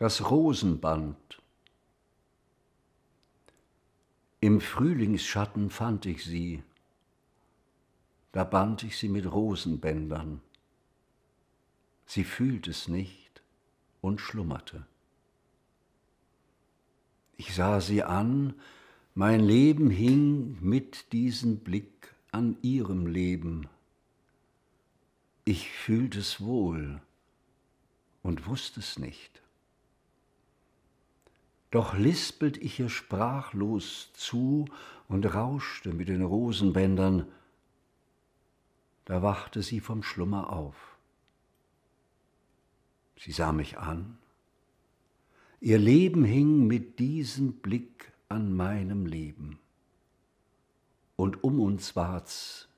Das Rosenband. Im Frühlingsschatten fand ich sie, da band ich sie mit Rosenbändern. Sie fühlt es nicht und schlummerte. Ich sah sie an, mein Leben hing mit diesem Blick an ihrem Leben. Ich fühlte es wohl und wusste es nicht. Doch lispelt ich ihr sprachlos zu und rauschte mit den Rosenbändern. Da wachte sie vom Schlummer auf. Sie sah mich an. Ihr Leben hing mit diesem Blick an meinem Leben. Und um uns ward's